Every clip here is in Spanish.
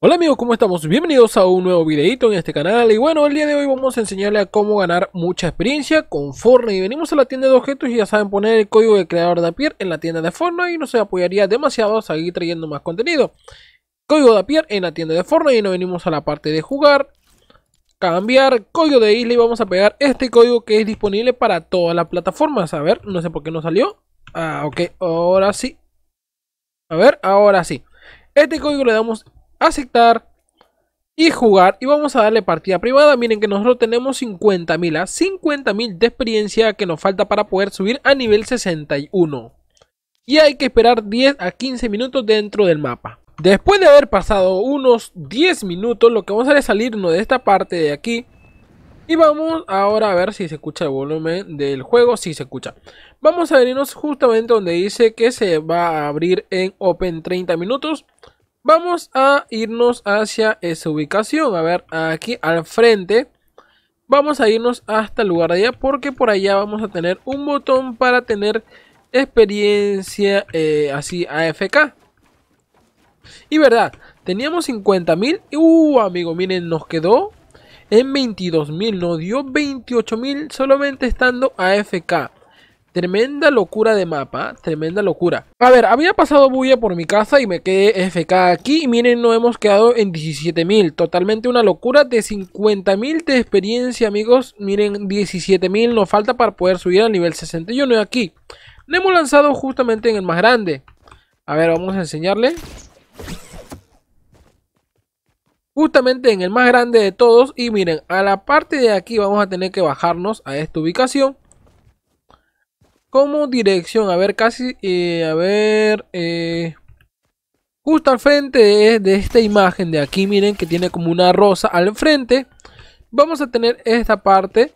Hola amigos, ¿cómo estamos? Bienvenidos a un nuevo videito en este canal y bueno, el día de hoy vamos a enseñarle a cómo ganar mucha experiencia con Fortnite venimos a la tienda de objetos y ya saben poner el código de creador de Apier en la tienda de Fortnite y se apoyaría demasiado a seguir trayendo más contenido código de Apier en la tienda de Fortnite y nos venimos a la parte de jugar cambiar código de isla y vamos a pegar este código que es disponible para todas las plataformas a ver, no sé por qué no salió ah ok, ahora sí a ver, ahora sí este código le damos aceptar y jugar y vamos a darle partida privada. Miren que nosotros tenemos 50.000 a 50.000 de experiencia que nos falta para poder subir a nivel 61. Y hay que esperar 10 a 15 minutos dentro del mapa. Después de haber pasado unos 10 minutos, lo que vamos a hacer es salirnos de esta parte de aquí. Y vamos ahora a ver si se escucha el volumen del juego, si se escucha. Vamos a venirnos justamente donde dice que se va a abrir en Open 30 minutos. Vamos a irnos hacia esa ubicación. A ver, aquí al frente. Vamos a irnos hasta el lugar de allá. Porque por allá vamos a tener un botón para tener experiencia eh, así AFK. Y verdad, teníamos 50.000. Uh, amigo, miren, nos quedó en 22.000. Nos dio 28.000 solamente estando AFK. Tremenda locura de mapa, tremenda locura. A ver, había pasado bulla por mi casa y me quedé FK aquí. Y miren, no hemos quedado en 17.000. Totalmente una locura de 50.000 de experiencia, amigos. Miren, 17.000 nos falta para poder subir al nivel 61 aquí. lo hemos lanzado justamente en el más grande. A ver, vamos a enseñarle. Justamente en el más grande de todos. Y miren, a la parte de aquí vamos a tener que bajarnos a esta ubicación como dirección. A ver, casi, eh, a ver, eh, justo al frente de, de, esta imagen de aquí, miren que tiene como una rosa al frente. Vamos a tener esta parte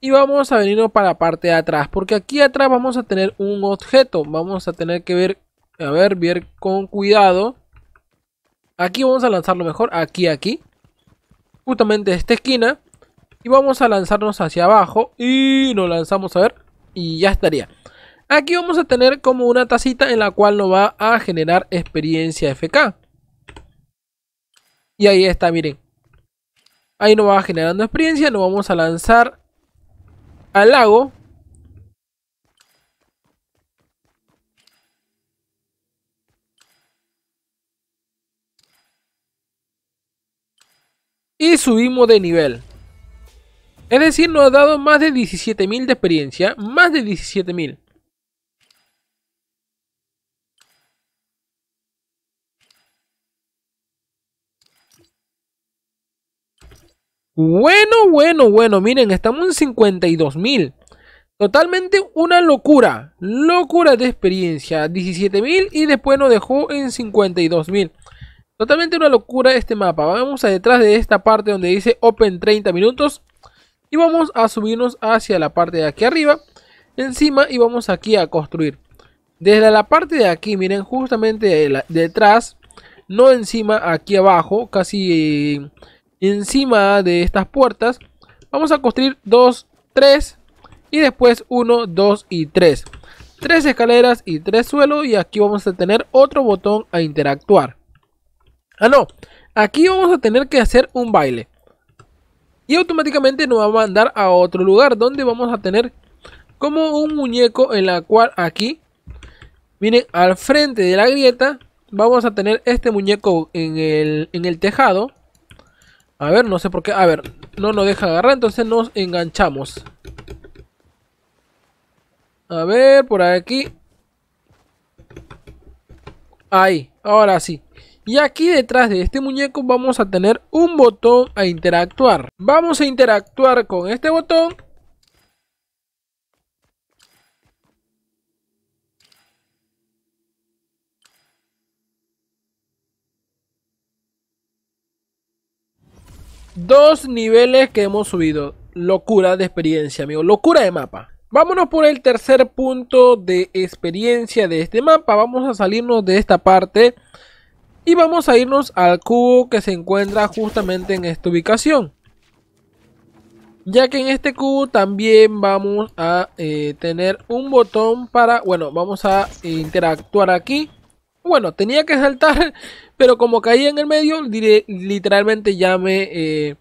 y vamos a venirnos para la parte de atrás, porque aquí atrás vamos a tener un objeto. Vamos a tener que ver, a ver, ver con cuidado. Aquí vamos a lanzarlo mejor, aquí, aquí. Justamente esta esquina. Y vamos a lanzarnos hacia abajo. Y nos lanzamos, a ver y ya estaría. Aquí vamos a tener como una tacita en la cual nos va a generar experiencia FK. Y ahí está, miren. Ahí nos va generando experiencia. Nos vamos a lanzar al lago. Y subimos de nivel. Es decir, nos ha dado más de 17.000 de experiencia. Más de 17.000. Bueno, bueno, bueno. Miren, estamos en 52.000. Totalmente una locura. Locura de experiencia. 17.000 y después nos dejó en 52.000. Totalmente una locura este mapa. Vamos a detrás de esta parte donde dice Open 30 minutos y vamos a subirnos hacia la parte de aquí arriba encima y vamos aquí a construir desde la parte de aquí miren justamente detrás no encima aquí abajo casi eh, encima de estas puertas vamos a construir dos, tres, y después uno, dos y tres. tres escaleras y tres suelos y aquí vamos a tener otro botón a interactuar ah no aquí vamos a tener que hacer un baile y automáticamente nos va a mandar a otro lugar donde vamos a tener como un muñeco en la cual aquí miren al frente de la grieta vamos a tener este muñeco en el, en el tejado a ver no sé por qué a ver no nos deja agarrar entonces nos enganchamos a ver por aquí ahí ahora sí y aquí detrás de este muñeco vamos a tener un botón a interactuar. Vamos a interactuar con este botón. Dos niveles que hemos subido. Locura de experiencia, amigo. Locura de mapa. Vámonos por el tercer punto de experiencia de este mapa. Vamos a salirnos de esta parte. Y vamos a irnos al cubo que se encuentra justamente en esta ubicación. Ya que en este cubo también vamos a eh, tener un botón para... Bueno, vamos a interactuar aquí. Bueno, tenía que saltar, pero como caí en el medio, literalmente ya me... Eh,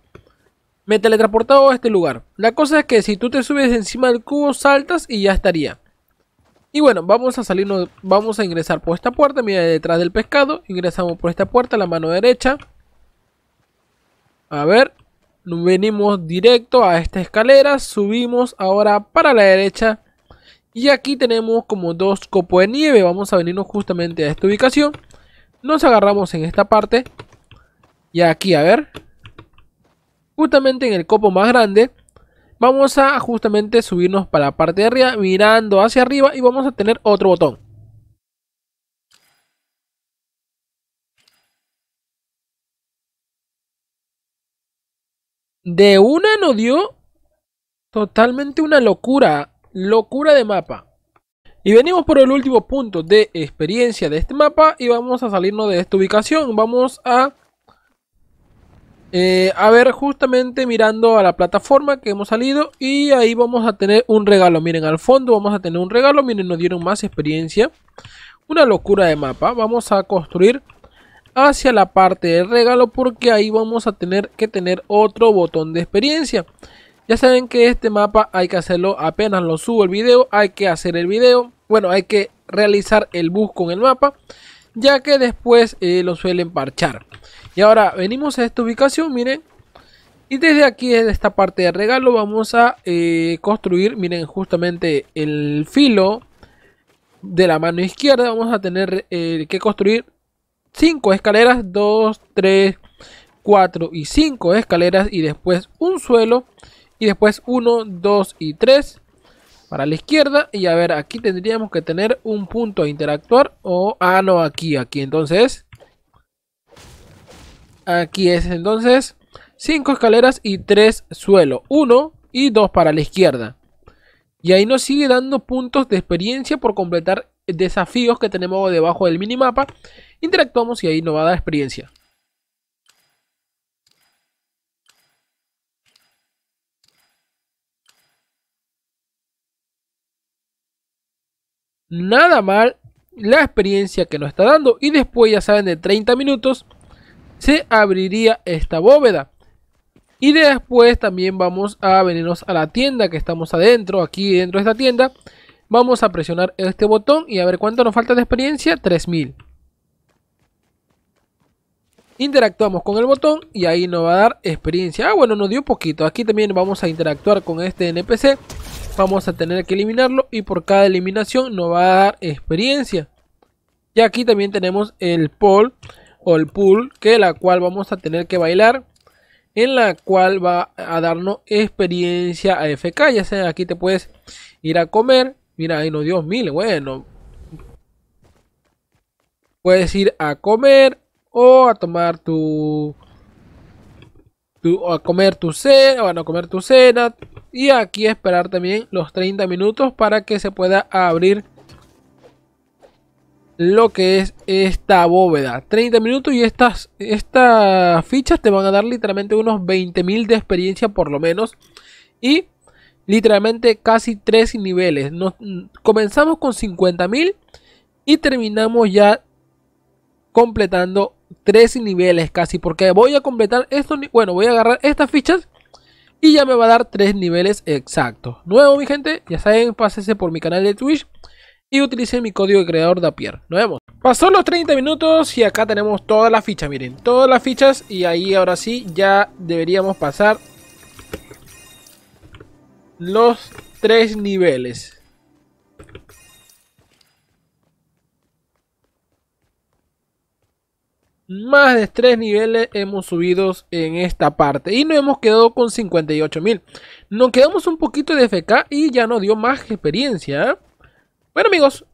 a este lugar. La cosa es que si tú te subes encima del cubo, saltas y ya estaría. Y bueno, vamos a salirnos, vamos a ingresar por esta puerta, mira detrás del pescado, ingresamos por esta puerta, la mano derecha. A ver, venimos directo a esta escalera, subimos ahora para la derecha. Y aquí tenemos como dos copos de nieve, vamos a venirnos justamente a esta ubicación. Nos agarramos en esta parte. Y aquí, a ver. Justamente en el copo más grande vamos a justamente subirnos para la parte de arriba, mirando hacia arriba y vamos a tener otro botón. De una nos dio totalmente una locura, locura de mapa. Y venimos por el último punto de experiencia de este mapa y vamos a salirnos de esta ubicación. Vamos a eh, a ver, justamente mirando a la plataforma que hemos salido y ahí vamos a tener un regalo. Miren, al fondo vamos a tener un regalo. Miren, nos dieron más experiencia. Una locura de mapa. Vamos a construir hacia la parte del regalo porque ahí vamos a tener que tener otro botón de experiencia. Ya saben que este mapa hay que hacerlo apenas lo subo el video. Hay que hacer el video. Bueno, hay que realizar el bus con el mapa ya que después eh, lo suelen parchar. Y ahora venimos a esta ubicación, miren. Y desde aquí, desde esta parte de regalo, vamos a eh, construir, miren, justamente el filo de la mano izquierda. Vamos a tener eh, que construir 5 escaleras, 2, 3, 4 y 5 escaleras. Y después un suelo. Y después 1, 2 y 3 para la izquierda. Y a ver, aquí tendríamos que tener un punto a interactuar. O, ah, no, aquí, aquí entonces. Aquí es entonces cinco escaleras y tres suelo. 1 y 2 para la izquierda. Y ahí nos sigue dando puntos de experiencia por completar desafíos que tenemos debajo del minimapa. Interactuamos y ahí nos va a dar experiencia. nada mal la experiencia que nos está dando. Y después, ya saben, de 30 minutos se abriría esta bóveda. Y después también vamos a venirnos a la tienda que estamos adentro, aquí dentro de esta tienda. Vamos a presionar este botón y a ver cuánto nos falta de experiencia, 3000. Interactuamos con el botón y ahí nos va a dar experiencia. Ah, bueno, nos dio poquito. Aquí también vamos a interactuar con este NPC vamos a tener que eliminarlo y por cada eliminación nos va a dar experiencia. Y aquí también tenemos el pool o el pool que la cual vamos a tener que bailar en la cual va a darnos experiencia a fk Ya sea aquí te puedes ir a comer. Mira, ahí no dios mil. Bueno, puedes ir a comer o a tomar tu a comer tu cena, van a comer tu cena y aquí esperar también los 30 minutos para que se pueda abrir lo que es esta bóveda. 30 minutos y estas, estas fichas te van a dar literalmente unos 20.000 de experiencia por lo menos. Y literalmente casi 3 niveles. Nos, comenzamos con 50.000 y terminamos ya completando tres niveles casi. Porque voy a completar esto, Bueno, voy a agarrar estas fichas. Y ya me va a dar tres niveles exactos. Nuevo, mi gente. Ya saben, pásese por mi canal de Twitch. Y utilicen mi código de creador de Nos vemos. Pasó los 30 minutos y acá tenemos todas las fichas. Miren, todas las fichas. Y ahí ahora sí ya deberíamos pasar los tres niveles. más de 3 niveles hemos subido en esta parte y nos hemos quedado con 58.000. Nos quedamos un poquito de FK y ya nos dio más experiencia. Bueno amigos,